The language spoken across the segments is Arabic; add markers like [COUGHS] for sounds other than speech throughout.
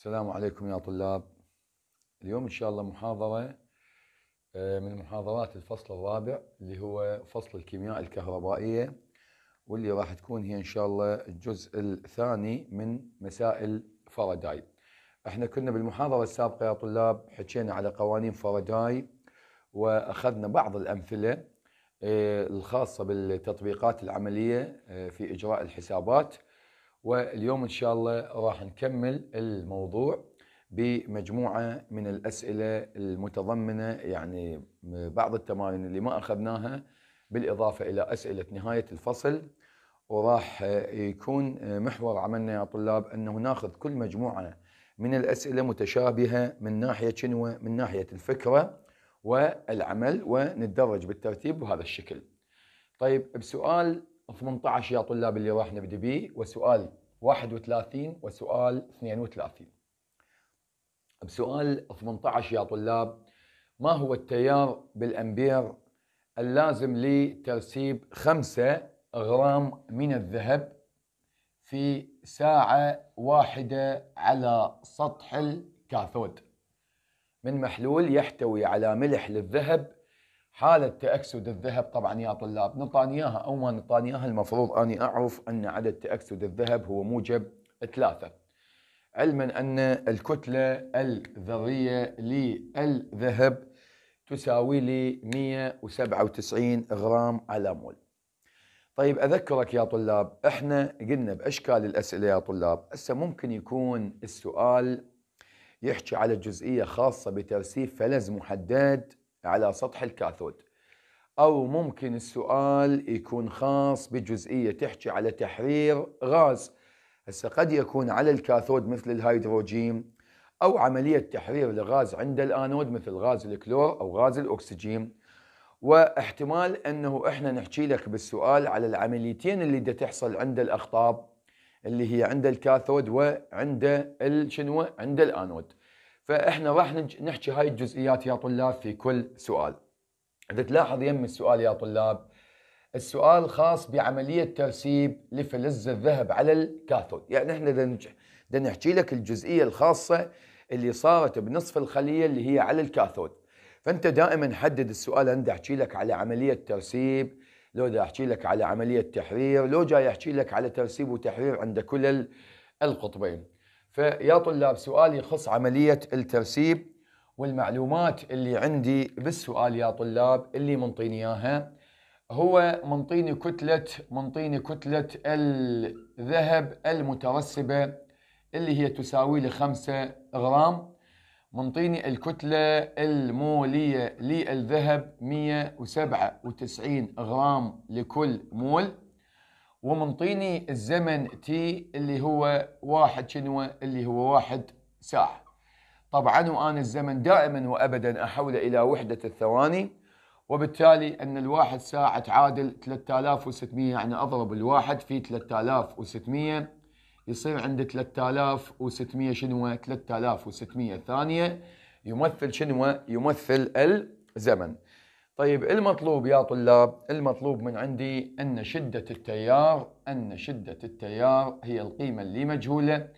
السلام عليكم يا طلاب اليوم إن شاء الله محاضرة آه، من محاضرات الفصل الرابع اللي هو فصل الكيمياء الكهربائية واللي راح تكون هي إن شاء الله الجزء الثاني من مسائل فاراداي احنا كنا بالمحاضرة السابقة يا طلاب حكينا على قوانين فاراداي وأخذنا بعض الأمثلة آه، الخاصة بالتطبيقات العملية آه، في إجراء الحسابات واليوم ان شاء الله راح نكمل الموضوع بمجموعه من الاسئله المتضمنه يعني بعض التمارين اللي ما اخذناها بالاضافه الى اسئله نهايه الفصل وراح يكون محور عملنا يا طلاب انه ناخذ كل مجموعه من الاسئله متشابهه من ناحيه شنو من ناحيه الفكره والعمل ونتدرج بالترتيب بهذا الشكل. طيب بسؤال 18 يا طلاب اللي راح نبدا به وسؤال 31 وسؤال 32 بسؤال 18 يا طلاب ما هو التيار بالأمبير اللازم لترسيب 5 غرام من الذهب في ساعة واحدة على سطح الكاثود من محلول يحتوي على ملح للذهب حالة تأكسد الذهب طبعا يا طلاب نطانياها إياها أو ما نطانياها إياها المفروض أني أعرف أن عدد تأكسد الذهب هو موجب ثلاثة علما أن الكتلة الذرية للذهب تساوي لي 197 غرام على مول طيب أذكرك يا طلاب إحنا قلنا بأشكال الأسئلة يا طلاب هسه ممكن يكون السؤال يحكي على جزئية خاصة بترسيب فلز محدد على سطح الكاثود أو ممكن السؤال يكون خاص بجزئية تحكي على تحرير غاز هسه قد يكون على الكاثود مثل الهيدروجين أو عملية تحرير لغاز عند الآنود مثل غاز الكلور أو غاز الأكسجين واحتمال أنه إحنا نحكي لك بالسؤال على العمليتين اللي دا تحصل عند الأخطاب اللي هي عند الكاثود وعند شنو عند الآنود فاحنا راح نحكي هاي الجزئيات يا طلاب في كل سؤال اذا تلاحظ يم السؤال يا طلاب السؤال خاص بعمليه ترسيب لفلز الذهب على الكاثود يعني احنا بدنا نحكي لك الجزئيه الخاصه اللي صارت بنصف الخليه اللي هي على الكاثود فانت دائما حدد السؤال انا احكي لك على عمليه ترسيب لو دا احكي لك على عمليه تحرير لو جاي احكي لك على ترسيب وتحرير عند كل القطبين فيا طلاب سؤالي يخص عملية الترسيب والمعلومات اللي عندي بالسؤال يا طلاب اللي منطيني اياها هو منطيني كتلة منطيني كتلة الذهب المترسبة اللي هي تساوي لي 5 غرام منطيني الكتلة المولية للذهب 197 غرام لكل مول ومنطيني الزمن تي اللي هو واحد شنو اللي هو واحد ساعة طبعا وأنا الزمن دائما وأبدا أحوله إلى وحدة الثواني وبالتالي أن الواحد ساعة تعادل 3600 يعني أضرب الواحد في 3600 يصير عندي 3600 شنو 3600 ثانية يمثل شنو يمثل الزمن طيب إيه المطلوب يا طلاب إيه المطلوب من عندي أن شدة التيار أن شدة التيار هي القيمة اللي مجهولة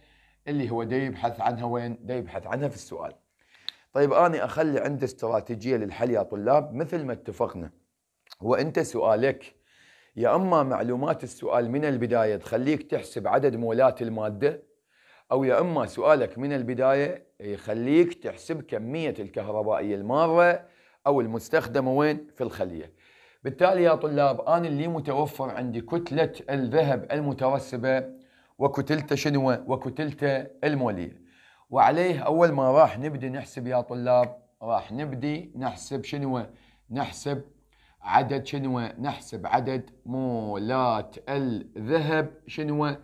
اللي هو دا يبحث عنها وين دا يبحث عنها في السؤال طيب أنا أخلي عنده استراتيجية للحل يا طلاب مثل ما اتفقنا وأنت سؤالك يا اما معلومات السؤال من البدايه تخليك تحسب عدد مولات الماده او يا اما سؤالك من البدايه يخليك تحسب كميه الكهربائيه الماره او المستخدمه وين في الخليه بالتالي يا طلاب انا اللي متوفر عندي كتله الذهب المترسبه وكتلته شنو وكتلته الموليه وعليه اول ما راح نبدي نحسب يا طلاب راح نبدي نحسب شنو نحسب عدد شنو نحسب عدد مولات الذهب شنو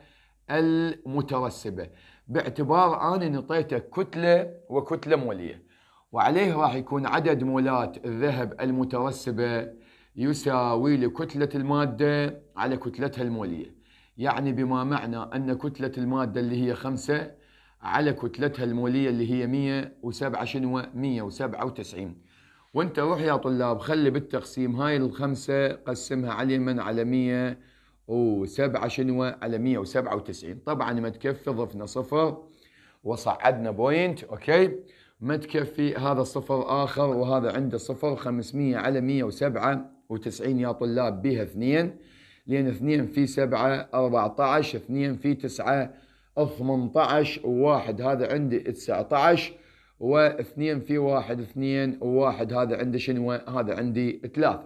المترسبه باعتبار انا نطيته كتله وكتله موليه وعليه راح يكون عدد مولات الذهب المترسبة يساوي لكتلة المادة على كتلتها المولية يعني بما معنى أن كتلة المادة اللي هي خمسة على كتلتها المولية اللي هي 107 شنو 197 وانت روح يا طلاب خلي بالتقسيم هاي الخمسة قسمها على من على 107 شنو على 197 طبعا ما تكفي ضفنا صفر وصعدنا بوينت اوكي ما تكفي هذا صفر آخر وهذا عنده صفر 500 على 197 يا طلاب بها اثنين لأن اثنين في سبعة 14 اثنين في تسعة 18 وواحد هذا عندي 19 واثنين في واحد اثنين وواحد هذا عندي شنو هذا عندي 3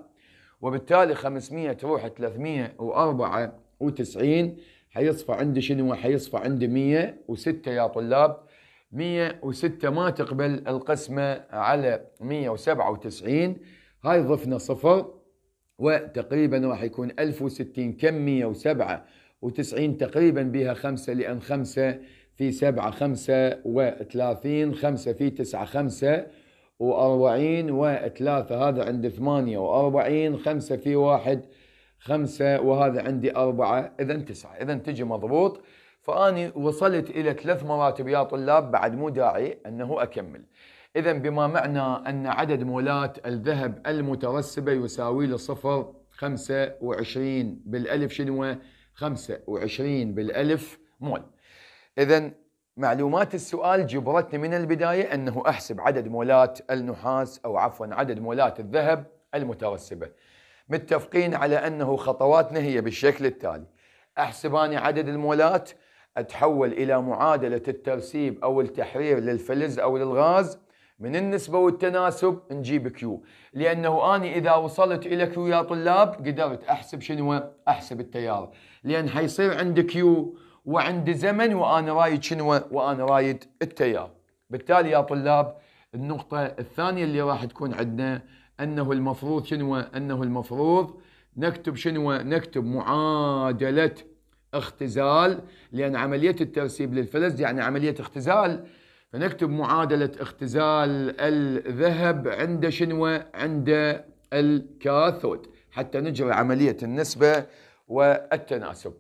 وبالتالي 500 تروح 394 حيصفى عندي شنو حيصفى عندي 106 يا طلاب 106 ما تقبل القسمة على 197 هاي ضفنا صفر وتقريبا راح يكون 1060 كم 197 تقريبا بها خمسة لأن خمسة في سبعة خمسة وثلاثين خمسة في تسعة خمسة وأربعين وثلاثة هذا عندي ثمانية وأربعين خمسة في واحد خمسة وهذا عندي أربعة إذا تسعة إذا تجي مضبوط فاني وصلت الى ثلاث مراتب يا طلاب بعد مو داعي انه اكمل اذا بما معنى ان عدد مولات الذهب المترسبه يساوي صفر 25 بالالف شنو 25 بالالف مول اذا معلومات السؤال جبرتني من البدايه انه احسب عدد مولات النحاس او عفوا عدد مولات الذهب المترسبه متفقين على انه خطواتنا هي بالشكل التالي احسب عدد المولات أتحول إلى معادلة الترسيب أو التحرير للفلز أو للغاز من النسبة والتناسب نجيب كيو لأنه أنا إذا وصلت إلى كيو يا طلاب قدرت أحسب شنو أحسب التيار لأن حيصير عند كيو وعند زمن وأنا رايد شنو وأنا رايد التيار بالتالي يا طلاب النقطة الثانية اللي راح تكون عندنا أنه المفروض شنو أنه المفروض نكتب شنو نكتب معادلة اختزال لأن عملية الترسيب للفلز يعني عملية اختزال فنكتب معادلة اختزال الذهب عند شنو عند الكاثود حتى نجري عملية النسبة والتناسب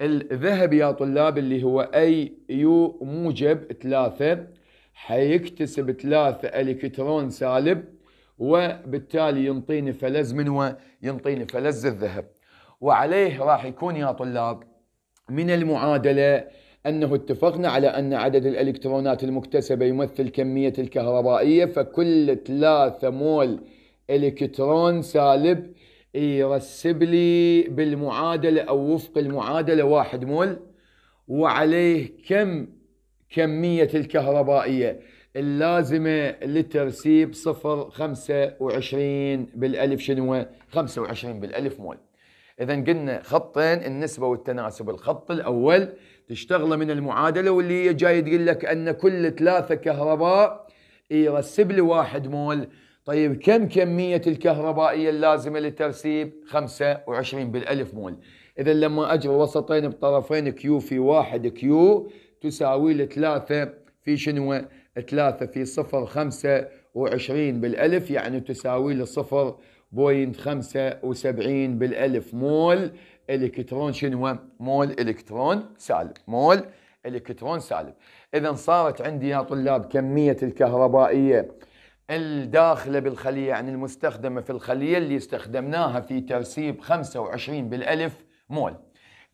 الذهب يا طلاب اللي هو أي يو موجب ثلاثة حيكتسب ثلاثة الكترون سالب وبالتالي ينطيني فلز منه ينطيني فلز الذهب وعليه راح يكون يا طلاب من المعادلة أنه اتفقنا على أن عدد الإلكترونات المكتسبة يمثل كمية الكهربائية فكل 3 مول إلكترون سالب يرسب لي بالمعادلة أو وفق المعادلة واحد مول وعليه كم كمية الكهربائية اللازمة لترسيب صفر خمسة وعشرين بالألف شنو خمسة وعشرين بالألف مول اذا قلنا خطين النسبه والتناسب الخط الاول تشتغله من المعادله واللي هي جاي تقول لك ان كل ثلاثه كهرباء يرسب لي واحد مول طيب كم كمية الكهربائية اللازمة للترسيب 25 بالألف مول إذا لما أجر وسطين بطرفين كيو في واحد كيو تساوي له في شنو ثلاثة في صفر 25 بالألف يعني تساوي له صفر بوينت خمسة وسبعين بالألف مول إلكترون شنو مول إلكترون سالب مول إلكترون سالب إذا صارت عندي يا طلاب كمية الكهربائية الداخلة بالخلية يعني المستخدمة في الخلية اللي استخدمناها في ترسيب 25 بالألف مول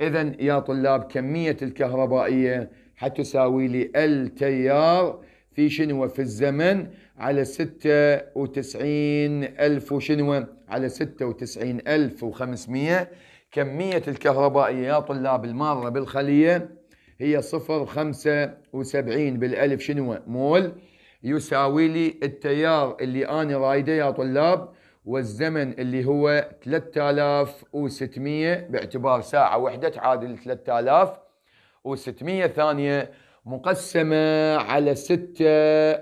إذا يا طلاب كمية الكهربائية حتساوي لي التيار في شنو في الزمن على وتسعين ألف وشنو على وتسعين ألف وخمسمية كمية الكهربائية يا طلاب المارة بالخلية هي صفر خمسة وسبعين بالألف شنو مول يساوي لي التيار اللي أنا رايده يا طلاب والزمن اللي هو 3600 باعتبار ساعة وحدة تعادل 3600 ثانية مقسمة على ستة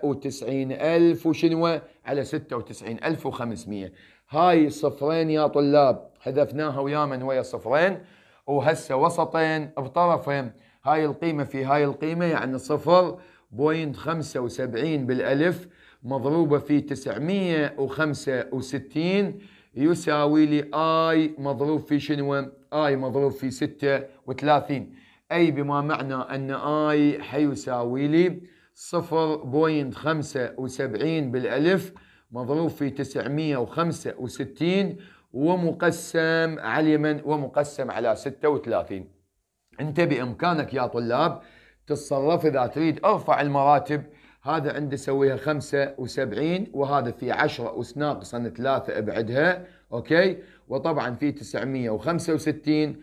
وتسعين ألف وشنوة على ستة وتسعين ألف وخمسمية هاي الصفرين يا طلاب حذفناها ويا من ويا صفرين وهسه وسطين بطرفين هاي القيمة في هاي القيمة يعني صفر بوينت خمسة وسبعين بالألف مضروبة في تسعمية وخمسة وستين يساوي لي آي مضروب في شنو آي مضروب في ستة وثلاثين أي بما معنى أن آي حيساوي لي 0.75 بالألف مضروب في 965 ومقسم على اليمن ومقسم على 36 أنت بإمكانك يا طلاب تتصرف إذا تريد أرفع المراتب هذا عندي سويها 75 وهذا في 10 أس ناقصا 3 ابعدها أوكي وطبعا في 965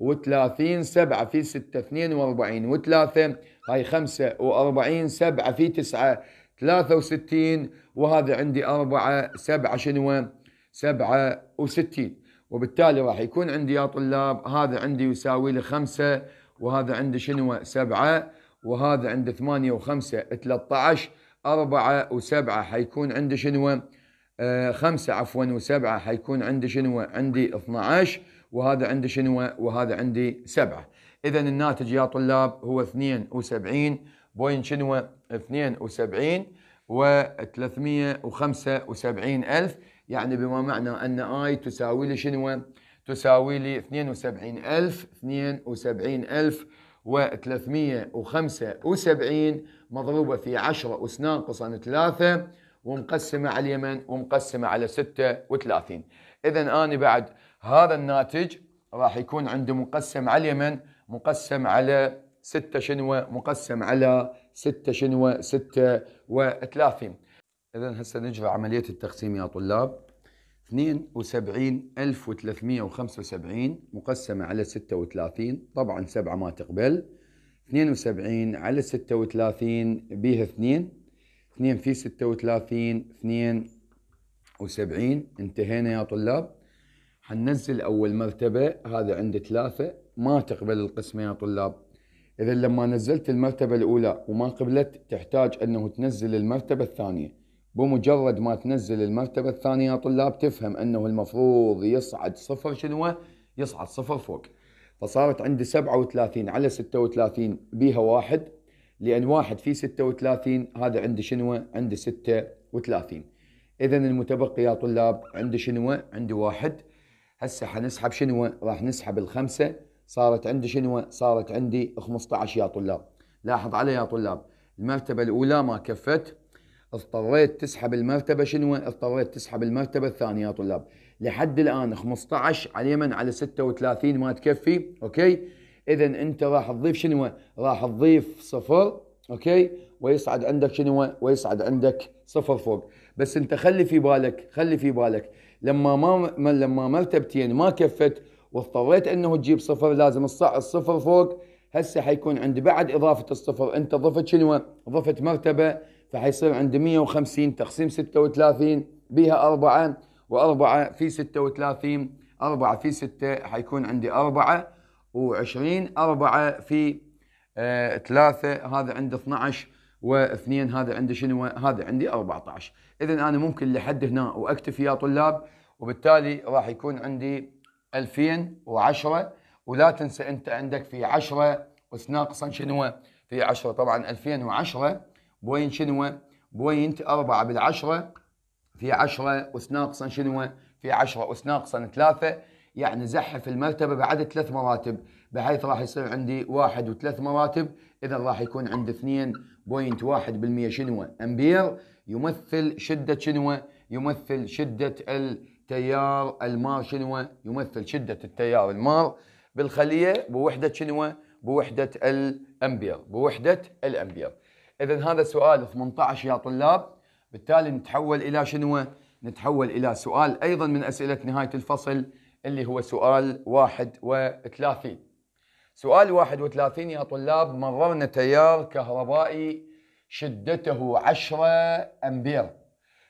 و30 7 في 6 42 و3 هاي 45 7 في 9 63 وهذا عندي 4 7 شنو 67 وبالتالي راح يكون عندي يا طلاب هذا عندي يساوي لي 5 وهذا عندي شنو 7 وهذا عندي 8 و5 13 4 و7 حيكون عندي شنو 5 آه، عفوا و7 حيكون عندي شنو عندي 12 وهذا عندي شنو وهذا عندي سبعة إذا الناتج يا طلاب هو 72 بوين شنو 72 و 375 ألف يعني بما معنى أن آي تساوي لي شنو تساوي لي 72 ألف 72 ألف و375 مضروبة في 10 أس ناقصا 3 ومقسمة على اليمن ومقسمة على 36 إذا أنا بعد هذا الناتج راح يكون عندي مقسم على اليمن مقسم على 6 شنوة مقسم على 6 شنوة 36 إذا هسه نجرى عملية التقسيم يا طلاب 72375 مقسمة على 36 طبعا 7 ما تقبل 72 على 36 بيها 2 2 في 36 72 انتهينا يا طلاب حننزل اول مرتبه هذا عند ثلاثه ما تقبل القسمه يا طلاب اذا لما نزلت المرتبه الاولى وما قبلت تحتاج انه تنزل المرتبه الثانيه بمجرد ما تنزل المرتبه الثانيه يا طلاب تفهم انه المفروض يصعد صفر شنو يصعد صفر فوق فصارت عندي 37 على 36 بيها واحد لان واحد في 36 هذا عندي شنو عندي 36 اذا المتبقي يا طلاب عندي شنو عندي واحد هسه حنسحب شنو راح نسحب الخمسه صارت عندي شنو صارت عندي 15 يا طلاب لاحظ علي يا طلاب المرتبه الاولى ما كفت اضطريت تسحب المرتبه شنو اضطريت تسحب المرتبه الثانيه يا طلاب لحد الان 15 على يمن على 36 ما تكفي اوكي اذا انت راح تضيف شنو راح تضيف صفر اوكي ويصعد عندك شنو ويصعد عندك صفر فوق بس انت خلي في بالك خلي في بالك لما ما لما مرتبتين ما كفت واضطريت انه تجيب صفر لازم تصعد الصفر فوق هسه حيكون عندي بعد اضافه الصفر انت ضفت شنو؟ ضفت مرتبه فحيصير عندي 150 تقسيم 36 بها 4 و4 في 36 4 في 6 حيكون عندي 4 و20 4 في 3 آه، هذا عندي 12 و2 هذا عندي شنو؟ هذا عندي 14 اذا انا ممكن لحد هنا واكتفي يا طلاب وبالتالي راح يكون عندي 2010 ولا تنسى انت عندك في 10 بس ناقصا شنو في 10 طبعا 2010 بوين شنو بوينت 4 بالعشرة في 10 بس ناقصا شنو في 10 بس ناقصا 3 يعني زحف المرتبة بعد ثلاث مراتب بحيث راح يصير عندي واحد وثلاث مراتب إذا راح يكون عندي 2.1% شنو أمبير يمثل شدة شنو يمثل شدة التيار المار شنو يمثل شدة التيار المار بالخلية بوحدة شنو بوحدة الأمبير بوحدة الأمبير إذا هذا سؤال 18 يا طلاب بالتالي نتحول إلى شنو نتحول إلى سؤال أيضا من أسئلة نهاية الفصل اللي هو سؤال 31 سؤال 31 يا طلاب مررنا تيار كهربائي شدته 10 أمبير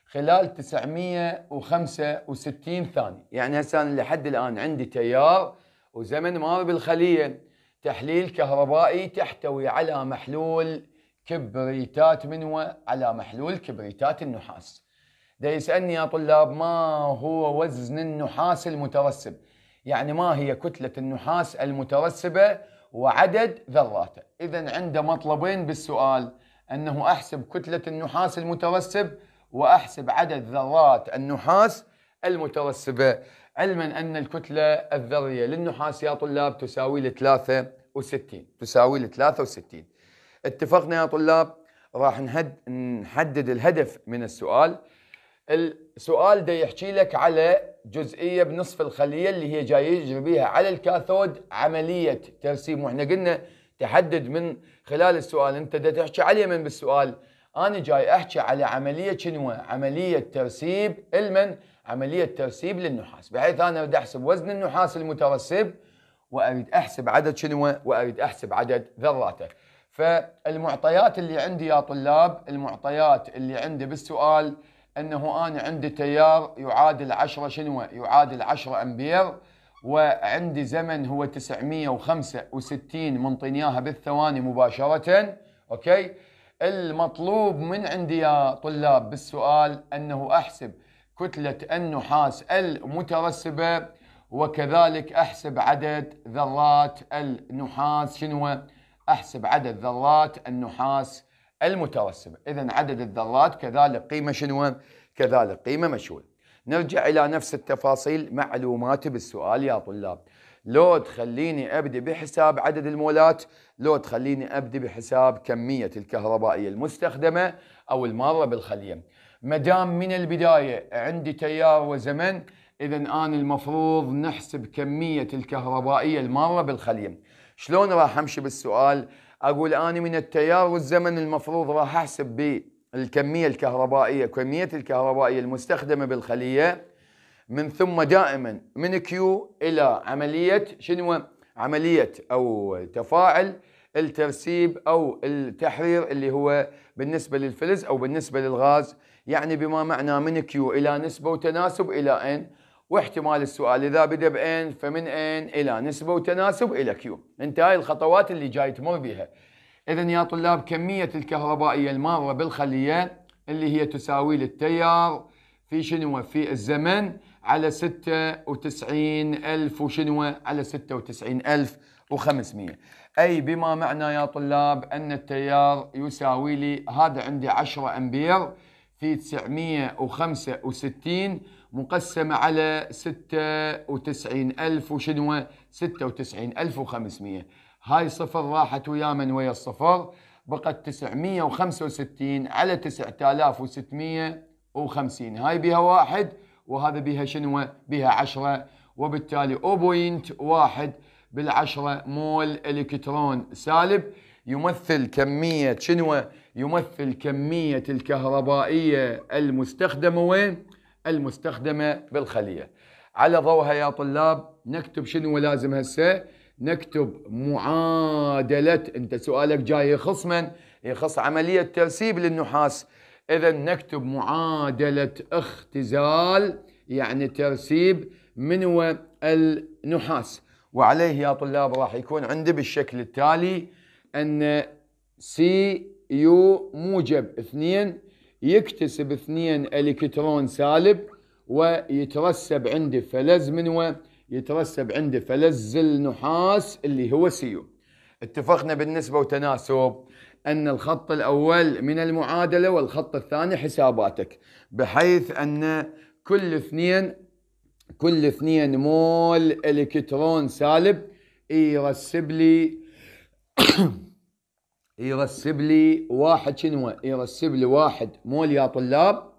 خلال 965 ثانية يعني هسه أنا لحد الآن عندي تيار وزمن مار بالخلية تحليل كهربائي تحتوي على محلول كبريتات منوى على محلول كبريتات النحاس ده يسألني يا طلاب ما هو وزن النحاس المترسب يعني ما هي كتلة النحاس المترسبة وعدد ذراته إذا عنده مطلبين بالسؤال أنه أحسب كتلة النحاس المتوسب وأحسب عدد ذرات النحاس المتوسبة علما أن الكتلة الذرية للنحاس يا طلاب تساوي ل 63 تساوي ل 63 اتفقنا يا طلاب راح نحدد الهدف من السؤال السؤال ده يحكي لك على جزئيه بنصف الخليه اللي هي جاي يجري بيها على الكاثود عمليه ترسيم واحنا قلنا تحدد من خلال السؤال انت دا تحكي على اليمن بالسؤال انا جاي احكي على عمليه شنو عمليه ترسيب المن عمليه ترسيب للنحاس بحيث انا بدي احسب وزن النحاس المترسب واريد احسب عدد شنو واريد احسب عدد ذراته فالمعطيات اللي عندي يا طلاب المعطيات اللي عندي بالسؤال انه انا عندي تيار يعادل 10 شنو يعادل 10 امبير وعندي زمن هو 965 منطيني بالثواني مباشره اوكي المطلوب من عندي يا طلاب بالسؤال انه احسب كتله النحاس المترسبه وكذلك احسب عدد ذرات النحاس شنو احسب عدد ذرات النحاس المترسبه اذا عدد الذرات كذلك قيمه شنو كذلك قيمه مشهورة نرجع إلى نفس التفاصيل معلوماتي بالسؤال يا طلاب لو تخليني أبدي بحساب عدد المولات لو تخليني أبدي بحساب كمية الكهربائية المستخدمة أو المارة بالخلية مدام من البداية عندي تيار وزمن إذا أنا المفروض نحسب كمية الكهربائية المارة بالخلية شلون راح أمشي بالسؤال؟ أقول أنا من التيار والزمن المفروض راح أحسب بيه الكمية الكهربائية كمية الكهربائية المستخدمة بالخلية من ثم دائما من كيو إلى عملية شنو عملية أو تفاعل الترسيب أو التحرير اللي هو بالنسبة للفلز أو بالنسبة للغاز يعني بما معنى من كيو إلى نسبة وتناسب إلى ان واحتمال السؤال إذا بدأ بإن فمن إن إلى نسبة وتناسب إلى كيو انت هاي الخطوات اللي جاي تمر بها إذا يا طلاب كمية الكهربائية المارة بالخلية اللي هي تساوي للتيار في شنو في الزمن على 96 ألف وشنو على 96 ألف و500 أي بما معنى يا طلاب أن التيار يساوي لي هذا عندي 10 أمبير في 965 مقسمة على 96 ألف وشنو 96 ألف هاي صفر راحت ويا من ويا الصفر بقت 965 على 9650 هاي بها واحد وهذا بها شنو بها عشرة وبالتالي بوينت واحد بالعشرة مول الكترون سالب يمثل كمية شنو يمثل كمية الكهربائية المستخدمة وين المستخدمة بالخلية على ضوها يا طلاب نكتب شنو لازم هسه نكتب معادلة أنت سؤالك جاي يخص من؟ يخص عملية ترسيب للنحاس إذا نكتب معادلة اختزال يعني ترسيب منو النحاس وعليه يا طلاب راح يكون عندي بالشكل التالي أن سي يو موجب اثنين يكتسب اثنين الكترون سالب ويترسب عندي فلز منو يترسب عنده فلز النحاس اللي هو سيو اتفقنا بالنسبة وتناسب أن الخط الأول من المعادلة والخط الثاني حساباتك بحيث أن كل اثنين كل اثنين مول الكترون سالب يرسب لي [COUGHS] يرسب لي واحد شنو يرسب لي واحد مول يا طلاب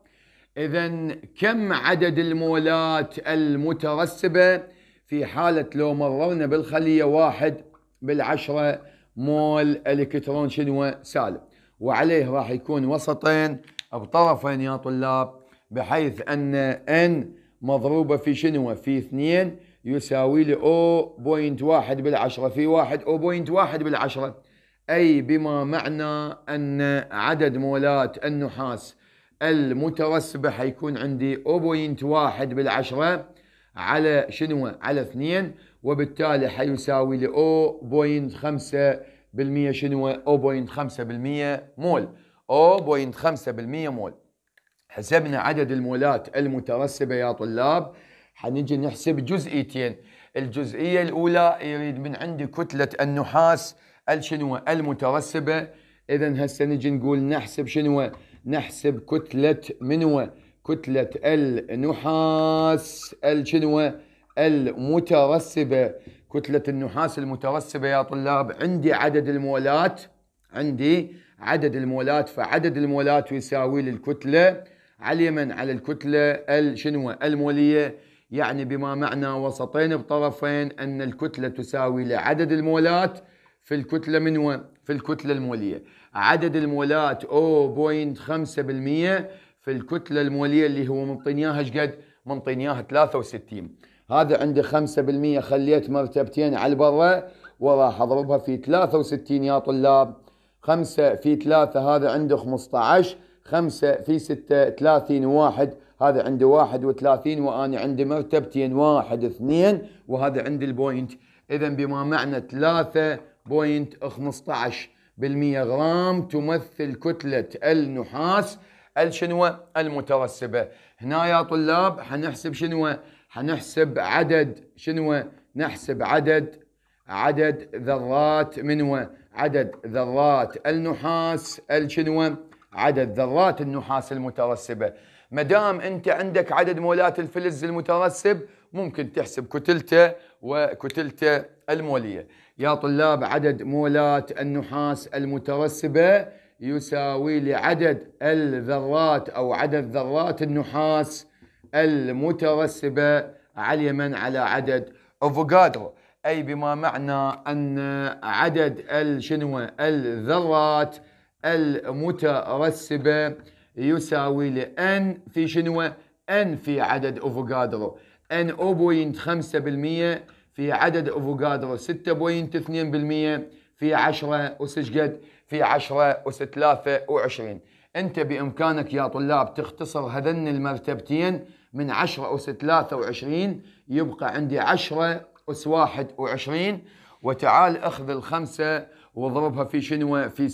إذا كم عدد المولات المترسبة في حالة لو مررنا بالخلية واحد بالعشرة مول الكترون شنو سالب وعليه راح يكون وسطين بطرفين يا طلاب بحيث أن N مضروبة في شنو في 2 يساوي لي واحد بالعشرة في بوينت واحد بالعشرة أي بما معنى أن عدد مولات النحاس المترسبة حيكون عندي واحد بالعشرة على شنو على اثنين وبالتالي حيساوي ل 0.5% شنو 0.5% مول 0.5% مول حسبنا عدد المولات المترسبه يا طلاب حنجي نحسب جزئيتين الجزئيه الاولى يريد من عندي كتله النحاس الشنو المترسبه اذا هسه نجي نقول نحسب شنو نحسب كتله منو كتلة النحاس الشنوة المترسبة كتلة النحاس المترسبة يا طلاب عندي عدد المولات عندي عدد المولات فعدد المولات يساوي للكتلة على اليمن على الكتلة الشنوة المولية يعني بما معنى وسطين بطرفين أن الكتلة تساوي لعدد المولات في الكتلة من في الكتلة المولية عدد المولات 0.5% في الكتله الموليه اللي هو اياها ايش قد؟ اياها 63 هذا عنده 5% خليت مرتبتين على برا وراح اضربها في 63 يا طلاب 5 في 3 هذا عنده 15 5 في 6 30 1 هذا عنده 31 وانا عندي مرتبتين واحد اثنين وهذا عندي البوينت اذا بما معنى 3.15% غرام تمثل كتله النحاس الشنوة المترسبة هنا يا طلاب حنحسب شنوة حنحسب عدد شنوة نحسب عدد عدد ذرات منوة عدد ذرات النحاس الشنوة عدد ذرات النحاس المترسبة مدام انت عندك عدد مولات الفلز المترسب ممكن تحسب كتلته وكتلته المولية يا طلاب عدد مولات النحاس المترسبة يساوي لعدد الذرات أو عدد ذرات النحاس المترسبة على اليمن على عدد أفوكادرو أي بما معنى أن عدد شنو الذرات المترسبة يساوي ل ان في شنو أن في عدد أفوكادرو أن 5% في عدد أفوكادرو 6.2% في 10 وسجد في 10 و 23 أنت بإمكانك يا طلاب تختصر هذن المرتبتين من 10 أس 23 يبقى عندي 10 أس 21 وتعال أخذ الخمسة واضربها في شنو في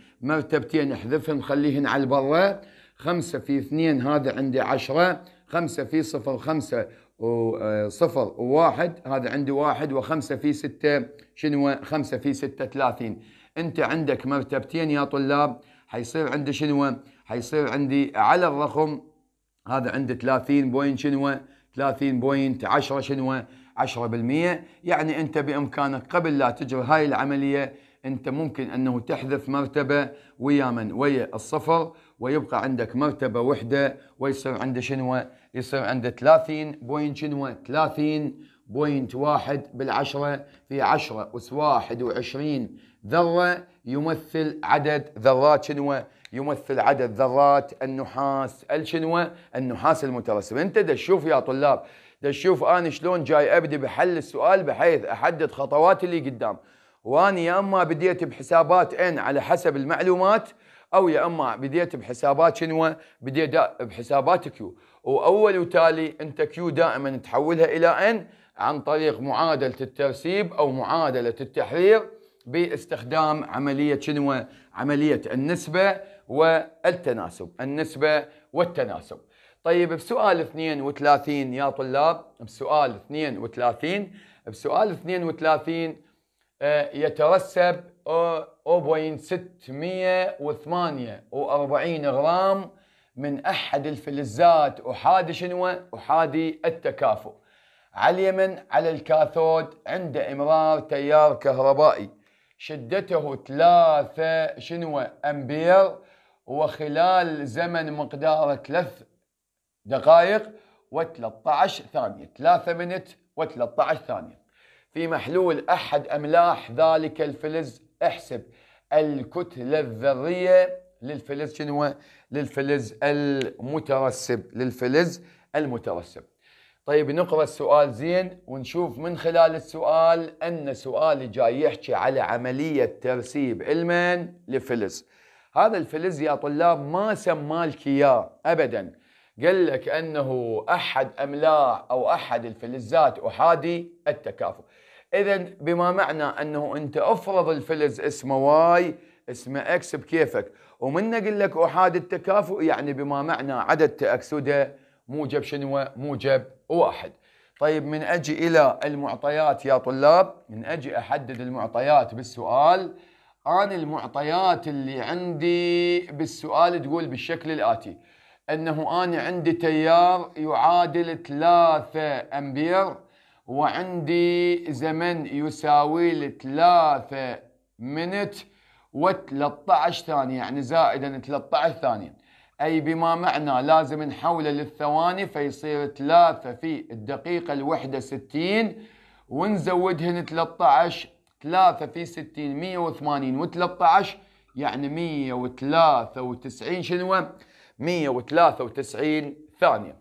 6.2% مرتبتين احذفهم خليهن على البرة خمسة في اثنين هذا عندي عشرة خمسة في صفر خمسة وصفر آه، وواحد هذا عندي واحد وخمسة في ستة شنو 5 في 6 30 انت عندك مرتبتين يا طلاب حيصير عندي شنو حيصير عندي على الرقم هذا عندي 30 بوينت شنو 30 بوينت 10 شنو 10% يعني انت بامكانك قبل لا تجري هاي العمليه انت ممكن انه تحذف مرتبه ويا من ويا الصفر ويبقى عندك مرتبه وحده ويصير عنده شنو يصير عنده 30 بوينت شنو 30 بوينت واحد بالعشرة في عشرة أس واحد وعشرين ذرة يمثل عدد ذرات شنوة يمثل عدد ذرات النحاس الشنوة النحاس المترسب انت تشوف يا طلاب تشوف انا شلون جاي ابدي بحل السؤال بحيث احدد خطواتي اللي قدام وانا يا اما بديت بحسابات ان على حسب المعلومات او يا اما بديت بحسابات شنو بديت بحسابات كيو واول وتالي انت كيو دائما تحولها الى ان عن طريق معادله الترسيب او معادله التحرير باستخدام عمليه شنو عمليه النسبه والتناسب النسبه والتناسب طيب بسؤال 32 يا طلاب بسؤال 32 بسؤال 32 آه، يترسب 0.648 آه، غرام من احد الفلزات احادي شنو؟ احادي التكافؤ على اليمن على الكاثود عند امرار تيار كهربائي شدته ثلاثة شنو امبير وخلال زمن مقداره ثلاث دقائق و13 ثانية 3 منت و13 ثانية في محلول أحد أملاح ذلك الفلز احسب الكتلة الذرية للفلز شنو للفلز المترسب للفلز المترسب طيب نقرا السؤال زين ونشوف من خلال السؤال ان سؤالي جاي يحكي على عمليه ترسيب المن لفلز هذا الفلز يا طلاب ما سمى لك اياه ابدا قال لك انه احد املاح او احد الفلزات احادي التكافؤ اذا بما معنى انه انت افرض الفلز اسمه واي اسمه اكس بكيفك ومن اقول لك احادي التكافؤ يعني بما معنى عدد تاكسده موجب شنو موجب واحد طيب من أجي إلى المعطيات يا طلاب من أجي أحدد المعطيات بالسؤال أنا المعطيات اللي عندي بالسؤال تقول بالشكل الآتي أنه أنا عندي تيار يعادل 3 أمبير وعندي زمن يساوي 3 منت و13 ثانية يعني زائدا 13 ثانية أي بما معنى لازم نحوله للثواني فيصير ثلاثة في الدقيقة الوحدة ستين ونزودهن 13 3 في 60 180 و13 يعني 193 شنو 193 ثانية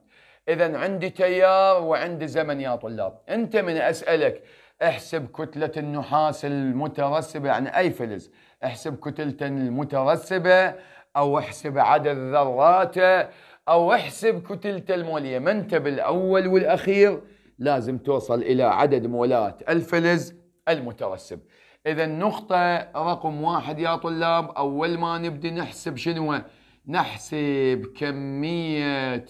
إذا عندي تيار وعندي زمن يا طلاب أنت من أسألك احسب كتلة النحاس المترسبة يعني أي فلز احسب كتلته المترسبة او احسب عدد ذراته او احسب كتلة المولية ما انت بالاول والاخير لازم توصل الى عدد مولات الفلز المترسب اذا النقطة رقم واحد يا طلاب اول ما نبدي نحسب شنو نحسب كمية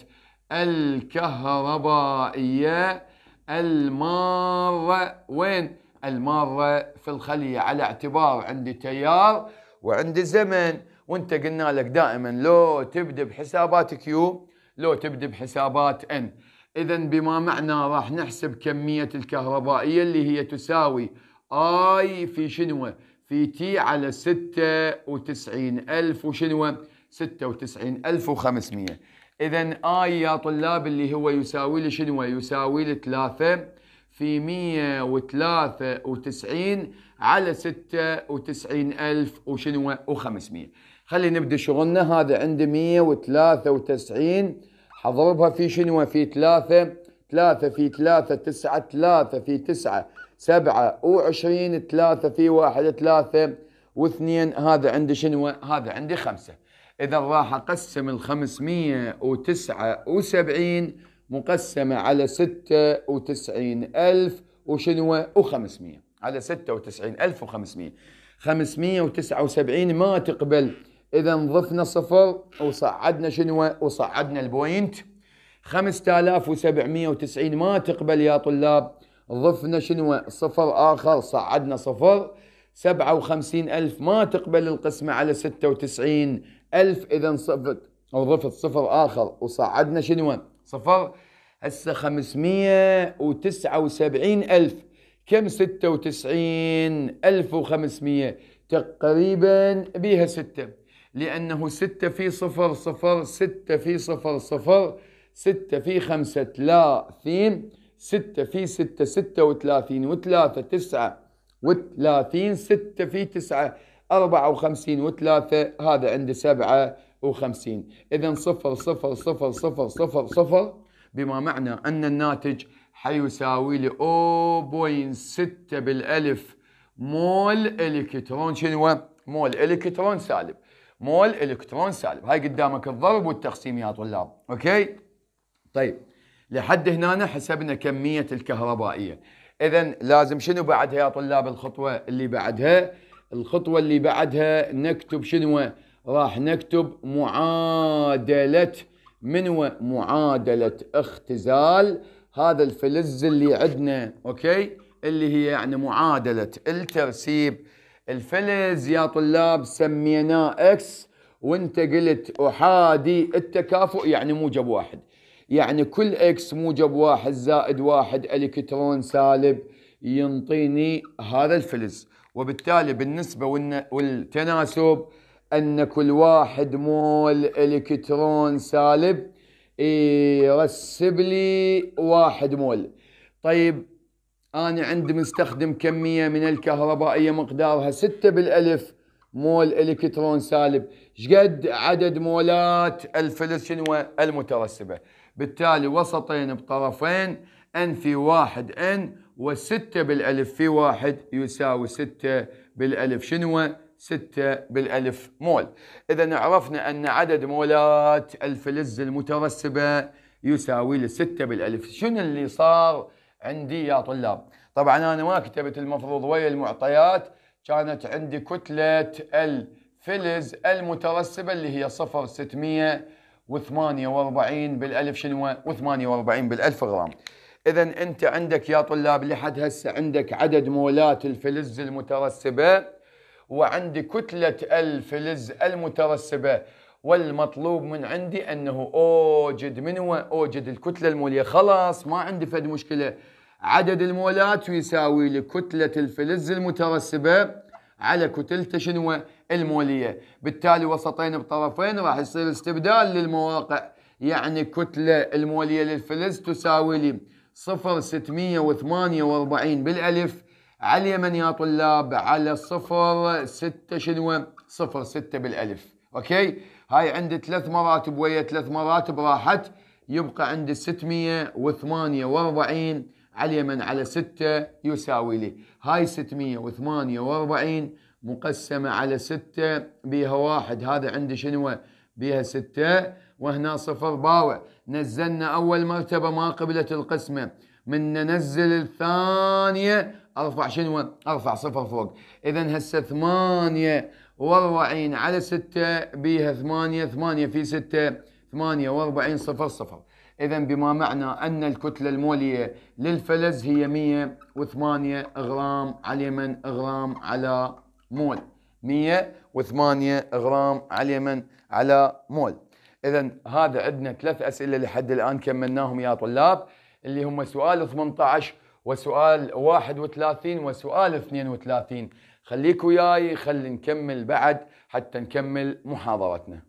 الكهربائية المارة وين المارة في الخلية على اعتبار عندي تيار وعندي زمن وانت قلنا لك دائما لو تبدأ بحسابات كيو لو تبدأ بحسابات ان اذا بما معنى راح نحسب كميه الكهربائيه اللي هي تساوي اي في شنو في تي على 96000 وشنو 96500 اذا اي يا طلاب اللي هو يساوي لي شنو يساوي لي 3 في 193 على 96000 وشنو و500 خلينا نبدا شغلنا هذا عندي 193 حضربها في شنو في 3 3 في 3 9 3 في 9 27 3 في 1 3 و2 هذا عندي شنو هذا عندي 5 اذا راح اقسم ال 579 مقسمه على 96000 وشنو و500 على 96500 579 ما تقبل اذا ضفنا صفر وصعدنا شنو وصعدنا البوينت 5790 ما تقبل يا طلاب ضفنا شنو صفر اخر صعدنا صفر 57000 ما تقبل القسمة على 96000 إذا صفت أو ضفت صفر آخر وصعدنا شنو صفر هسه 579000 كم 96500 تقريبا بها 6 لأنه ستة في صفر صفر ستة في صفر صفر ستة في خمسة ثلاثين ستة في ستة ستة وثلاثين وثلاثة تسعة وثلاثين ستة في تسعة أربعة وخمسين وثلاثة هذا عند سبعة وخمسين إذا صفر صفر صفر صفر صفر صفر بما معنى أن الناتج حيساوي لي أو بوين ستة بالألف مول إلكترون شنو؟ مول إلكترون سالب مول الكترون سالب هاي قدامك الضرب والتقسيم يا طلاب اوكي طيب لحد هنا حسبنا كميه الكهربائيه اذا لازم شنو بعدها يا طلاب الخطوه اللي بعدها الخطوه اللي بعدها نكتب شنو راح نكتب معادله منو معادله اختزال هذا الفلز اللي عندنا اوكي اللي هي يعني معادله الترسيب الفلز يا طلاب سميناه اكس وانت قلت احادي التكافؤ يعني موجب واحد يعني كل اكس موجب واحد زائد واحد الكترون سالب ينطيني هذا الفلز وبالتالي بالنسبه والتناسب ان كل واحد مول الكترون سالب إيه، يرسب لي واحد مول طيب أنا عندي مستخدم كمية من الكهربائية مقدارها ستة بالألف مول إلكترون سالب شقد عدد مولات شنو المترسبة بالتالي وسطين بطرفين N في واحد N وستة بالألف في واحد يساوي ستة بالألف شنو ستة بالألف مول إذا عرفنا أن عدد مولات الفلز المترسبة يساوي لستة بالألف شنو اللي صار عندي يا طلاب طبعا انا ما كتبت المفروض ويا المعطيات كانت عندي كتله الفلز المترسبه اللي هي 0648 بالالف شنو و48 بالالف غرام اذا انت عندك يا طلاب لحد هسه عندك عدد مولات الفلز المترسبه وعندي كتله الفلز المترسبه والمطلوب من عندي انه اوجد من هو اوجد الكتله الموليه خلاص ما عندي فد مشكله عدد المولات يساوي لكتلة الفلز المترسبة على كتلته شنو المولية بالتالي وسطين بطرفين راح يصير استبدال للمواقع يعني كتلة المولية للفلز تساوي لي 0,648 بالألف على اليمن يا طلاب على 0,6 شنو 0,6 بالألف أوكي هاي عندي ثلاث مراتب ويا ثلاث مراتب راحت يبقى عندي 648 على اليمن على 6 يساوي لي هاي 648 مقسمة على 6 بها واحد هذا عندي شنو بها 6 وهنا صفر باوع نزلنا أول مرتبة ما قبلت القسمة من ننزل الثانية أرفع شنو أرفع صفر فوق إذا هسه ثمانية واربعين على ستة بيها ثمانية ثمانية في ستة ثمانية واربعين صفر صفر إذا بما معنى أن الكتلة المولية للفلز هي 108 غرام على اليمن غرام على مول 108 غرام على اليمن على مول إذا هذا عندنا ثلاث أسئلة لحد الآن كملناهم يا طلاب اللي هم سؤال 18 وسؤال 31 وسؤال 32 خليك وياي خلي نكمل بعد حتى نكمل محاضرتنا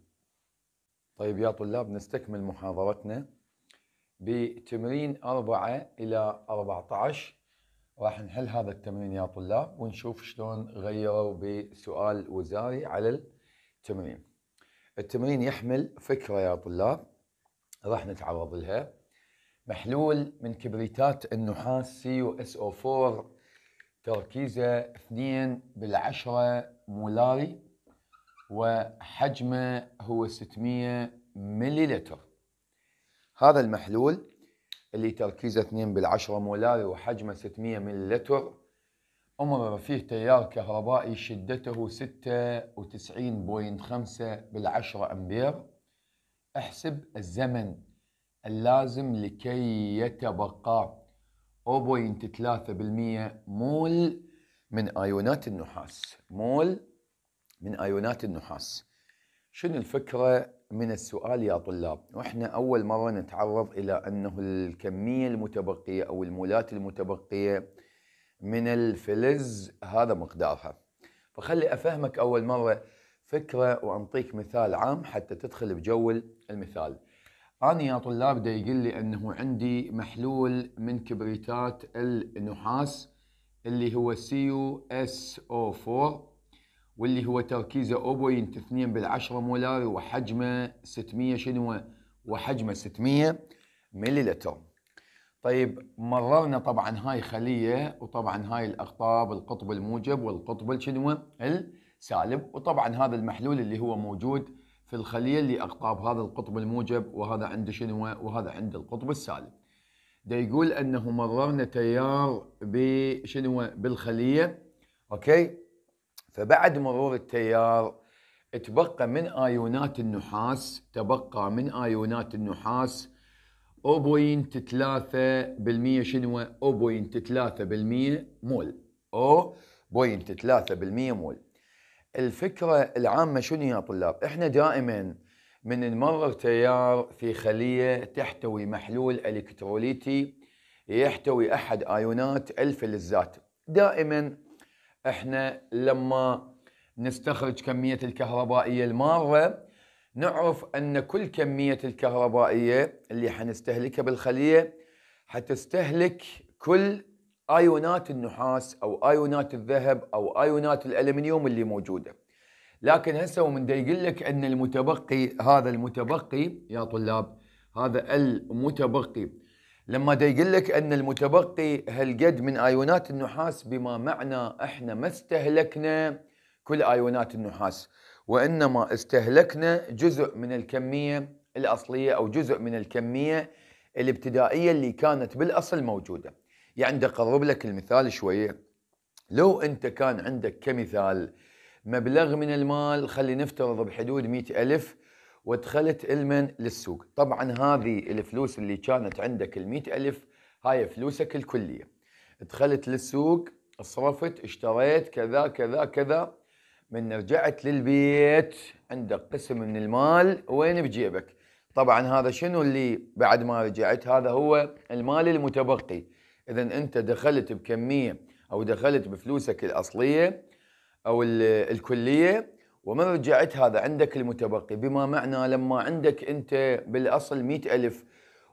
طيب يا طلاب نستكمل محاضرتنا بتمرين 4 إلى 14 راح نحل هذا التمرين يا طلاب ونشوف شلون غيروا بسؤال وزاري على التمرين التمرين يحمل فكرة يا طلاب راح نتعرض لها محلول من كبريتات النحاس CuSO4 تركيزه 2 بالعشرة مولاري وحجمه هو 600 مليلتر هذا المحلول اللي تركيزه 2 بالعشرة مولاري وحجمه 600 مللتر أمر فيه تيار كهربائي شدته 96.5 بالعشرة أمبير احسب الزمن اللازم لكي يتبقى 0.3% مول من ايونات النحاس مول من ايونات النحاس شنو الفكرة من السؤال يا طلاب؟ واحنا أول مرة نتعرض إلى أنه الكمية المتبقية أو المولات المتبقية من الفلز هذا مقدارها فخلي أفهمك أول مرة فكرة وأنطيك مثال عام حتى تدخل بجو المثال أنا يا طلاب دا يقول لي أنه عندي محلول من كبريتات النحاس اللي هو CuSO4 واللي هو تركيزه 0.2 بالعشرة مولار وحجمه 600 شنو وحجمه 600 مليلتر لتر طيب مررنا طبعا هاي خلية وطبعا هاي الأقطاب القطب الموجب والقطب شنو السالب وطبعا هذا المحلول اللي هو موجود في الخلية اللي أقطاب هذا القطب الموجب وهذا عنده شنو وهذا عنده القطب السالب ده يقول أنه مررنا تيار بشنو بالخلية أوكي فبعد مرور التيار تبقى من ايونات النحاس تبقى من ايونات النحاس 0.3% شنو 0.3% مول 0.3% مول الفكره العامه شنو يا طلاب احنا دائما من نمرر تيار في خليه تحتوي محلول الكتروليتي يحتوي احد ايونات الفلزات دائما احنا لما نستخرج كمية الكهربائية المارة نعرف أن كل كمية الكهربائية اللي حنستهلكها بالخلية حتستهلك كل ايونات النحاس او ايونات الذهب او ايونات الالمنيوم اللي موجوده لكن هسه ومن دا يقول لك ان المتبقي هذا المتبقي يا طلاب هذا المتبقي لما دا يقول لك ان المتبقي هالقد من ايونات النحاس بما معنى احنا ما استهلكنا كل ايونات النحاس وانما استهلكنا جزء من الكميه الاصليه او جزء من الكميه الابتدائيه اللي كانت بالاصل موجوده. يعني دا اقرب لك المثال شويه لو انت كان عندك كمثال مبلغ من المال خلي نفترض بحدود مئة ألف ودخلت المن للسوق طبعا هذه الفلوس اللي كانت عندك ال ألف هاي فلوسك الكلية دخلت للسوق صرفت اشتريت كذا كذا كذا من رجعت للبيت عندك قسم من المال وين بجيبك طبعا هذا شنو اللي بعد ما رجعت هذا هو المال المتبقي اذا انت دخلت بكميه او دخلت بفلوسك الاصليه او الكليه رجعت هذا عندك المتبقي بما معنى لما عندك أنت بالأصل مئة ألف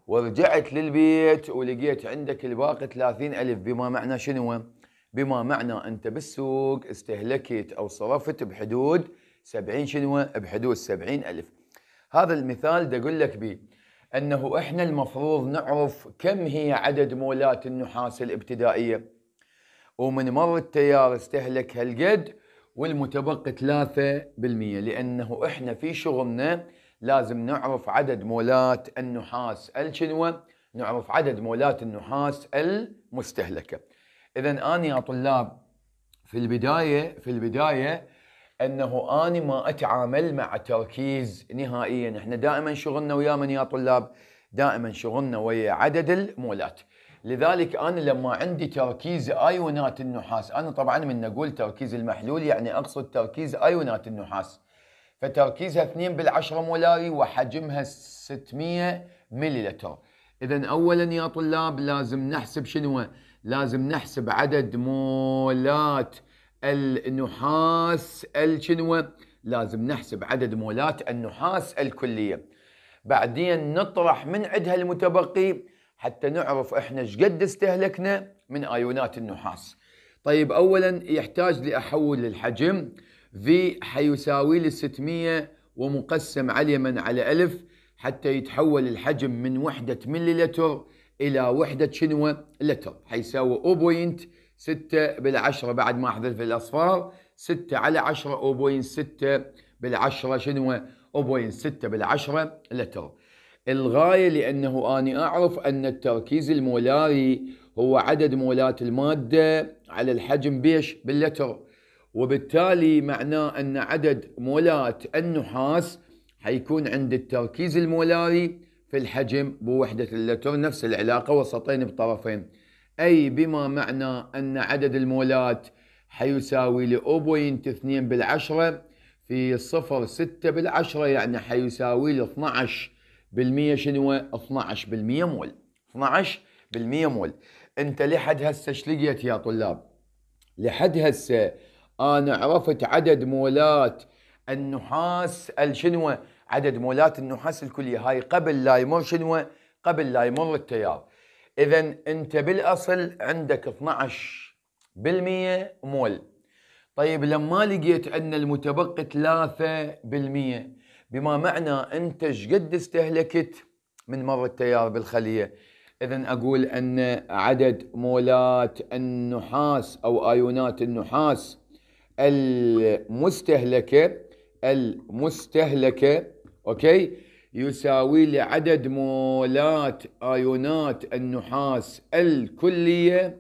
ورجعت للبيت ولقيت عندك الباقي ثلاثين ألف بما معنى شنو بما معنى أنت بالسوق استهلكت أو صرفت بحدود سبعين شنو بحدود سبعين ألف هذا المثال دا أقول لك بي أنه إحنا المفروض نعرف كم هي عدد مولات النحاس الابتدائية ومن مر التيار استهلك هالقد والمتبقي 3% لانه احنا في شغلنا لازم نعرف عدد مولات النحاس الشنوة نعرف عدد مولات النحاس المستهلكة إذا أنا يا طلاب في البداية في البداية أنه أنا ما أتعامل مع تركيز نهائيا إحنا دائما شغلنا ويا من يا طلاب دائما شغلنا ويا عدد المولات لذلك انا لما عندي تركيز ايونات النحاس انا طبعا من اقول تركيز المحلول يعني اقصد تركيز ايونات النحاس فتركيزها 2 بالعشرة مولاري وحجمها 600 مليلتر اذا اولا يا طلاب لازم نحسب شنو لازم نحسب عدد مولات النحاس الشنو لازم نحسب عدد مولات النحاس الكليه بعدين نطرح من عندها المتبقي حتى نعرف احنا ايش قد استهلكنا من ايونات النحاس طيب اولا يحتاج لاحول الحجم في حيساوي لي 600 ومقسم على يمن على 1000 حتى يتحول الحجم من وحدة مللتر إلى وحدة شنو لتر حيساوي 0.6 بالعشرة بعد ما أحذف الأصفار 6 على 10 0.6 بالعشرة شنو 0.6 بالعشرة لتر الغاية لأنه أنا أعرف أن التركيز المولاري هو عدد مولات المادة على الحجم بيش باللتر وبالتالي معناه أن عدد مولات النحاس حيكون عند التركيز المولاري في الحجم بوحدة اللتر نفس العلاقة وسطين بطرفين أي بما معنى أن عدد المولات حيساوي لأوبوينت 2 بالعشرة في صفر ستة بالعشرة يعني حيساوي لاثنعش 12 بالمية شنو 12% مول 12% مول انت لحد هسه ايش لقيت يا طلاب لحد هسه انا عرفت عدد مولات النحاس الشنو عدد مولات النحاس الكلية هاي قبل لا يمر شنو قبل لا يمر التيار اذا انت بالاصل عندك 12% مول طيب لما لقيت ان المتبقي 3% بما معنى انت شقد استهلكت من مر التيار بالخليه اذا اقول ان عدد مولات النحاس او ايونات النحاس المستهلكه المستهلكه اوكي يساوي لعدد مولات ايونات النحاس الكليه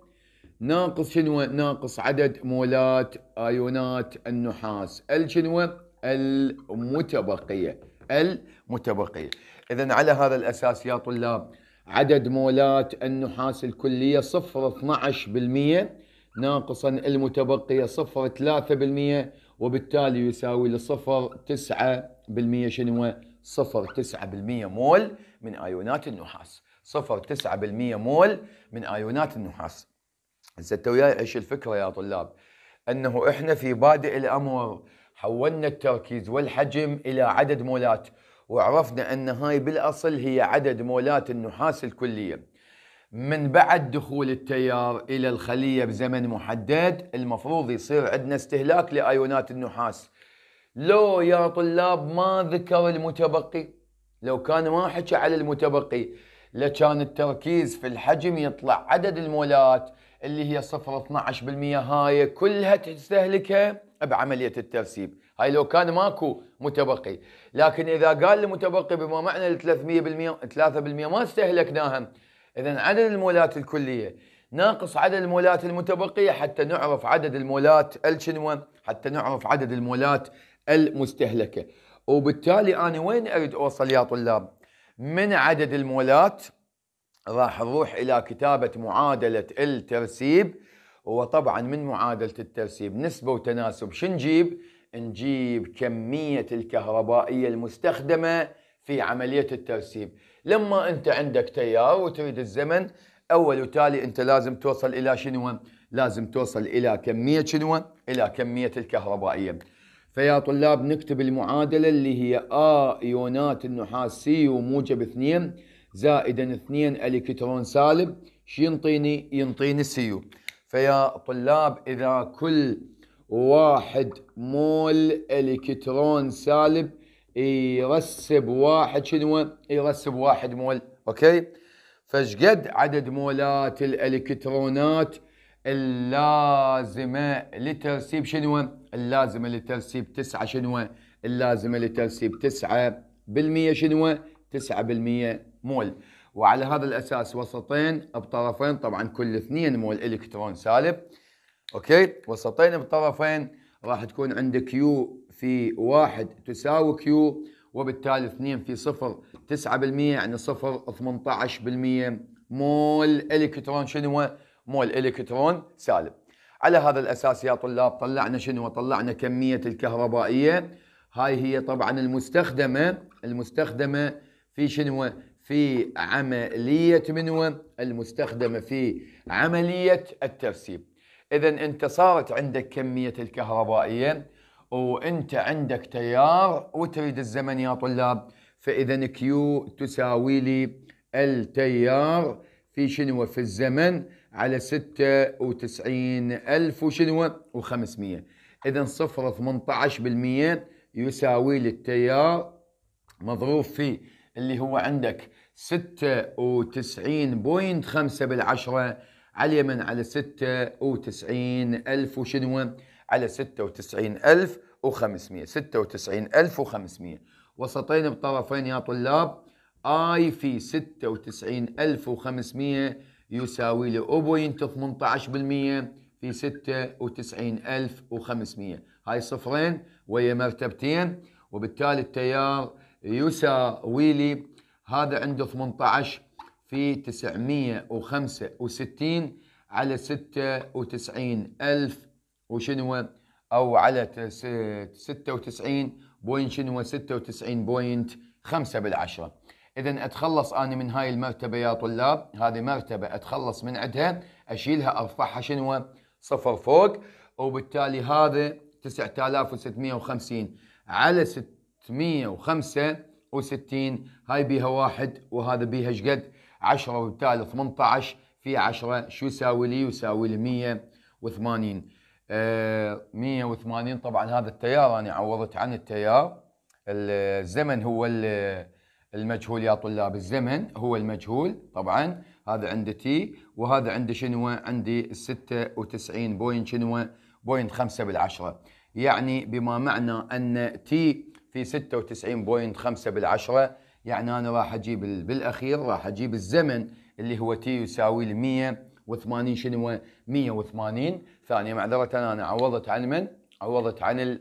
ناقص شنو ناقص عدد مولات ايونات النحاس ال شنو المتبقية المتبقية إذا على هذا الأساس يا طلاب عدد مولات النحاس الكلية صفر 12% ناقصا المتبقية صفر 3% وبالتالي يساوي لصفر 9% شنو صفر 9% مول من أيونات النحاس صفر 9% مول من أيونات النحاس زدت انت وياي ايش الفكره يا طلاب؟ انه احنا في بادئ الامر حولنا التركيز والحجم إلى عدد مولات وعرفنا أن هاي بالأصل هي عدد مولات النحاس الكلية من بعد دخول التيار إلى الخلية بزمن محدد المفروض يصير عندنا استهلاك لأيونات النحاس لو يا طلاب ما ذكر المتبقي لو كان ما حكى على المتبقي لكان التركيز في الحجم يطلع عدد المولات اللي هي 0.12% 12% هاي كلها تستهلكها بعملية الترسيب هاي لو كان ماكو متبقي لكن إذا قال المتبقي بما معنى ال 300% 3% ما استهلكناها إذا عدد المولات الكلية ناقص عدد المولات المتبقية حتى نعرف عدد المولات الشنوة حتى نعرف عدد المولات المستهلكة وبالتالي أنا وين أريد أوصل يا طلاب من عدد المولات راح نروح الى كتابه معادله الترسيب وطبعا من معادله الترسيب نسبه وتناسب شو نجيب؟ نجيب كميه الكهربائيه المستخدمه في عمليه الترسيب، لما انت عندك تيار وتريد الزمن اول وتالي انت لازم توصل الى شنو؟ لازم توصل الى كميه شنو؟ الى كميه الكهربائيه. فيا طلاب نكتب المعادله اللي هي آ آه ايونات النحاس سي وموجب 2 زائدا 2 الكترون سالب شو ينطيني ينطيني سيو فيا طلاب اذا كل واحد مول الكترون سالب يرسب واحد شنو يرسب واحد مول اوكي فشقد عدد مولات الالكترونات اللازمه لترسيب شنو اللازمه لترسيب 9 شنو اللازمه لترسيب 9 بالمية شنو 9 بالمية مول وعلى هذا الاساس وسطين بطرفين طبعا كل اثنين مول الكترون سالب اوكي وسطين بطرفين راح تكون عندك كيو في واحد تساوي كيو وبالتالي اثنين في صفر 9% يعني صفر 18% مول الكترون شنو مول الكترون سالب على هذا الاساس يا طلاب طلعنا شنو طلعنا كميه الكهربائيه هاي هي طبعا المستخدمه المستخدمه في شنو في عملية منو المستخدمة في عملية الترسيب إذا أنت صارت عندك كمية الكهربائية وأنت عندك تيار وتريد الزمن يا طلاب فإذا كيو تساوي لي التيار في شنو في الزمن على ستة وتسعين ألف وشنو وخمسمية إذا صفر ثمنتعش بالمية يساوي للتيار مضروب في اللي هو عندك 96.5 بالعشرة على اليمن على 96 ألف وشنو على 96 ألف و500 96 ألف و500 وسطين بطرفين يا طلاب آي في 96 ألف و500 يساوي له أوبوينت 18% في 96 ألف و500 هاي صفرين ويا مرتبتين وبالتالي التيار يساوي لي هذا عنده 18 في 965 على 96 ألف وشنو أو على 96 بوينت شنو 96 بوينت 5 بالعشرة إذا أتخلص أنا من هاي المرتبة يا طلاب هذه مرتبة أتخلص من عندها أشيلها أرفعها شنو صفر فوق وبالتالي هذا 9650 على 605 و60 هاي بيها واحد وهذا بيها شقد 10 وبالتالي 18 في 10 شو يساوي لي؟ يساوي لي 180 180 آه، طبعا هذا التيار انا عوضت عن التيار الزمن هو المجهول يا طلاب الزمن هو المجهول طبعا هذا عندي تي وهذا عندي شنو عندي 96 بوينت شنو بوينت 5 بالعشرة يعني بما معنى ان تي في 96.5 بالعشرة يعني أنا راح أجيب بالأخير راح أجيب الزمن اللي هو تي يساوي ل 180 شنو 180 ثانية معذرة أنا عوضت عن من؟ عوضت عن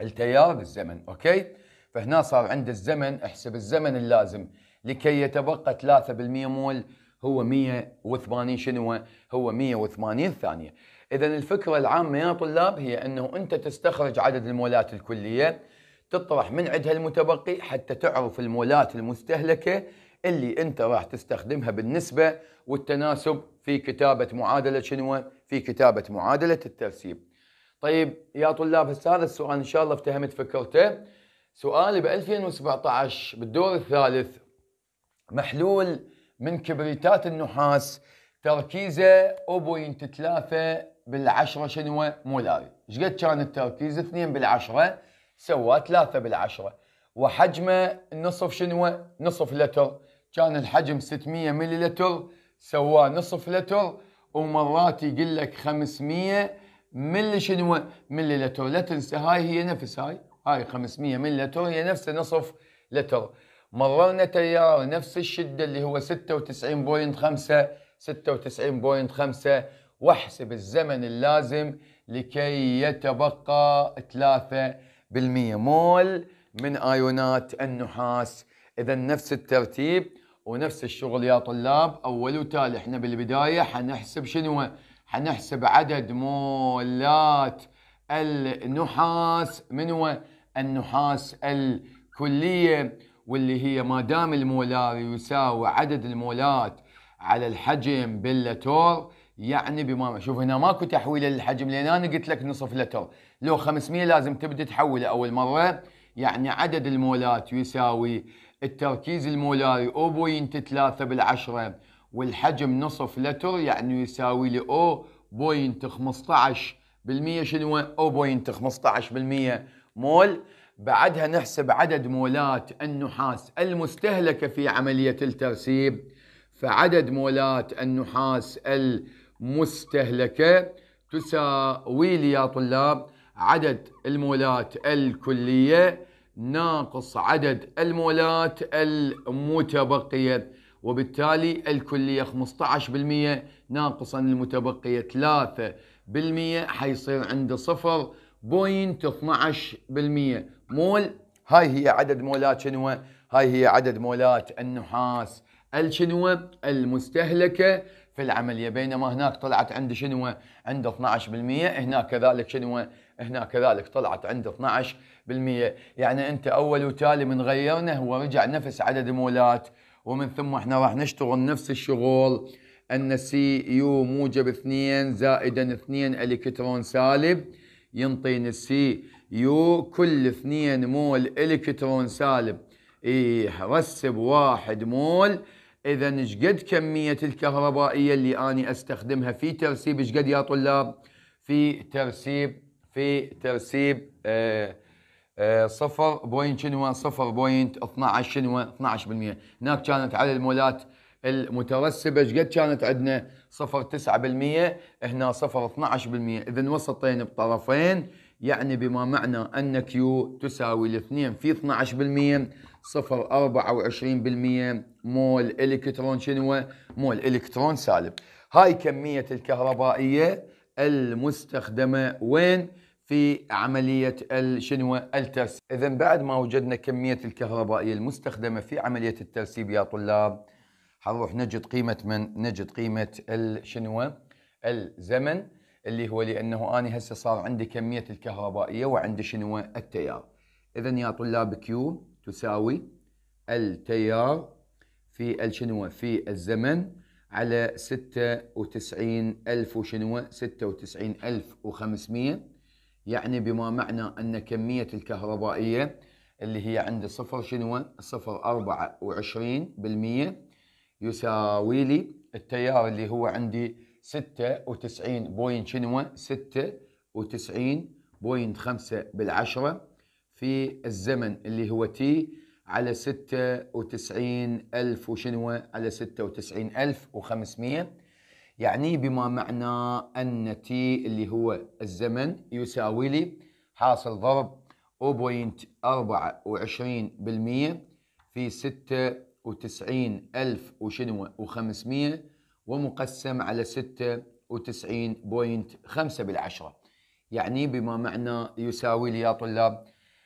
التيار بالزمن أوكي؟ فهنا صار عند الزمن احسب الزمن اللازم لكي يتبقى 3% مول هو 180 شنو هو 180 ثانية إذا الفكرة العامة يا طلاب هي أنه أنت تستخرج عدد المولات الكلية تطرح من عندها المتبقي حتى تعرف المولات المستهلكه اللي انت راح تستخدمها بالنسبه والتناسب في كتابه معادله شنو؟ في كتابه معادله الترسيب. طيب يا طلاب هسه هذا السؤال ان شاء الله افتهمت فكرته. سؤال ب 2017 بالدور الثالث محلول من كبريتات النحاس تركيزه 0.3 بالعشرة شنو مولاري ايش قد كان التركيز 2 بالعشرة سوى ثلاثة بالعشرة وحجمه نصف شنو نصف لتر كان الحجم 600 لتر سواه نصف لتر ومرات يقول لك 500 ملي شنو لتر لا تنسى هاي هي نفس هاي هاي 500 لتر هي نفس نصف لتر مررنا تيار نفس الشده اللي هو 96.5 96.5 واحسب الزمن اللازم لكي يتبقى ثلاثة مول من ايونات النحاس اذا نفس الترتيب ونفس الشغل يا طلاب اول وتالي احنا بالبدايه حنحسب شنو حنحسب عدد مولات النحاس من هو النحاس الكليه واللي هي ما دام المولار يساوي عدد المولات على الحجم باللاتور يعني بما شوف هنا ماكو تحويل للحجم لان انا قلت لك نصف لتر لو 500 لازم تبدا تحوله اول مره يعني عدد المولات يساوي التركيز المولاري 3 بالعشرة والحجم نصف لتر يعني يساوي لي او بوينت بالمية شنو او بوينت بالمية مول بعدها نحسب عدد مولات النحاس المستهلكة في عملية الترسيب فعدد مولات النحاس ال مستهلكة تساوي لي يا طلاب عدد المولات الكلية ناقص عدد المولات المتبقية وبالتالي الكلية 15% ناقصا المتبقية 3% حيصير عنده 0.12% مول هاي هي عدد مولات شنوة هاي هي عدد مولات النحاس الشنوة المستهلكة في العمليه بينما هناك طلعت عند شنو عند 12% هناك كذلك شنو هنا كذلك طلعت عند 12% يعني انت اول وتالي من غيرنا هو رجع نفس عدد مولات ومن ثم احنا راح نشتغل نفس الشغل ان سي يو موجب 2 زائدا 2 الكترون سالب ينطيني السي يو كل 2 مول الكترون سالب يرسب إيه، 1 مول اذا ايش قد كميه الكهربائيه اللي اني استخدمها في ترسيب ايش قد يا طلاب في ترسيب في ترسيب آه, آه، صفر بوينت شنو صفر بوينت 12 شنو 12% هناك كانت على المولات المترسبه ايش قد كانت عندنا صفر 9% هنا صفر 12% اذا وسطين بطرفين يعني بما معنى ان كيو تساوي الاثنين في 12% صفر أربعة وعشرين بالمية مول إلكترون شنو مول إلكترون سالب هاي كمية الكهربائية المستخدمة وين في عملية شنو الترسيب إذا بعد ما وجدنا كمية الكهربائية المستخدمة في عملية الترسيب يا طلاب حنروح نجد قيمة من نجد قيمة شنو الزمن اللي هو لأنه أنا هسه صار عندي كمية الكهربائية وعندي شنو التيار إذا يا طلاب كيو تساوي التيار في الشنوة في الزمن على ستة ستة وتسعين ألف وشنوة وتسعين ألف وخمسمائة يعني بما معنى ان كميه الكهربائيه اللي هي عند صفر شنوة صفر أربعة وعشرين بالمية يساوي لي التيار اللي هو عندي ستة وتسعين بوين شنوة ستة وتسعين بوين خمسة بالعشرة في الزمن اللي هو تي على 96000 وشنو على 96500 يعني بما معنى ان تي اللي هو الزمن يساوي لي حاصل ضرب 0.24% في 96000 وشنو و500 ومقسم على 96.5 بالعشرة يعني بما معنى يساوي لي يا طلاب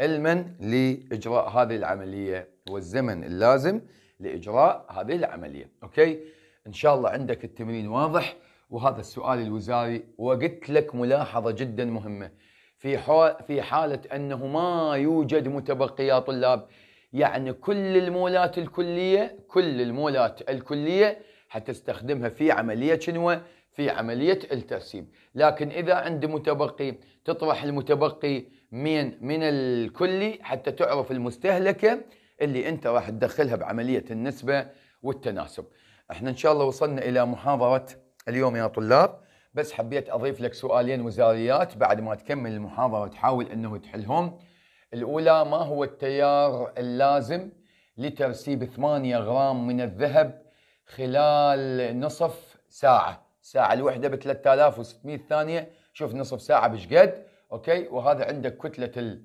علما لاجراء هذه العمليه والزمن اللازم لاجراء هذه العمليه اوكي ان شاء الله عندك التمرين واضح وهذا السؤال الوزاري وقلت لك ملاحظه جدا مهمه في في حاله انه ما يوجد متبقيات طلاب يعني كل المولات الكليه كل المولات الكليه حتستخدمها في عمليه شنو في عمليه الترسيم لكن اذا عند متبقي تطرح المتبقي من من الكلي حتى تعرف المستهلكه اللي انت راح تدخلها بعمليه النسبه والتناسب. احنا ان شاء الله وصلنا الى محاضره اليوم يا طلاب بس حبيت اضيف لك سؤالين وزاريات بعد ما تكمل المحاضره تحاول انه تحلهم. الاولى ما هو التيار اللازم لترسيب 8 غرام من الذهب خلال نصف ساعه، الساعه الوحده ب 3600 ثانيه، شوف نصف ساعه بشقد؟ اوكي وهذا عندك كتله ال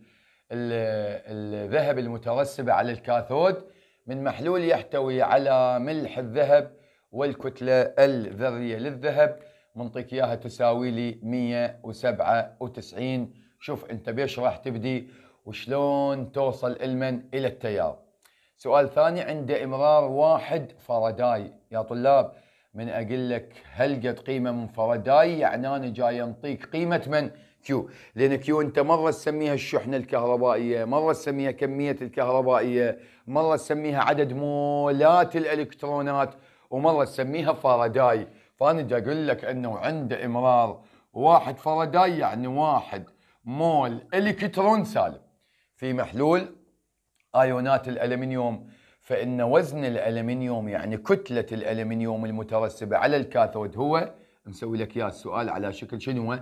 الذهب المترسبه على الكاثود من محلول يحتوي على ملح الذهب والكتله الذريه للذهب منطق اياها تساوي لي 197 شوف انت بيش راح تبدي وشلون توصل المن الى التيار سؤال ثاني عند امرار واحد فرداي يا طلاب من اقول لك هل قد قيمه من فرداي يعني انا جاي انطيك قيمه من كيو لان كيو انت مره تسميها الشحنه الكهربائيه مره تسميها كميه الكهربائيه مره تسميها عدد مولات الالكترونات ومره تسميها فاراداي فانا دا اقول لك انه عند امرار واحد فاراداي يعني واحد مول الكترون سالب في محلول ايونات الالمنيوم فان وزن الالمنيوم يعني كتله الالمنيوم المترسبه على الكاثود هو مسوي لك اياه السؤال على شكل شنو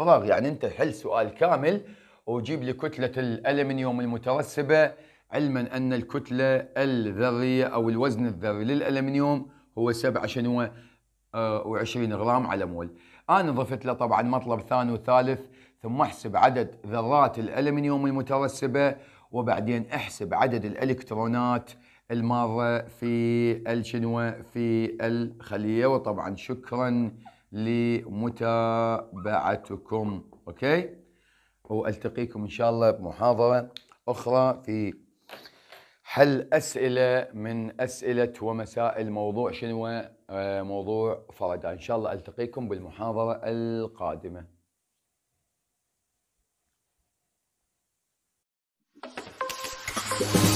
فراغ يعني انت حل سؤال كامل وجيب لي كتله الالمنيوم المترسبه علما ان الكتله الذريه او الوزن الذري للالمنيوم هو 7 شنو آه، و20 غرام على مول انا ضفت له طبعا مطلب ثاني وثالث ثم احسب عدد ذرات الالمنيوم المترسبه وبعدين احسب عدد الالكترونات المارة في الشنوة في الخلية وطبعا شكرا لمتابعتكم اوكي والتقيكم ان شاء الله بمحاضره اخرى في حل اسئله من اسئله ومسائل موضوع شنو آه، موضوع فردا ان شاء الله التقيكم بالمحاضره القادمه Yeah.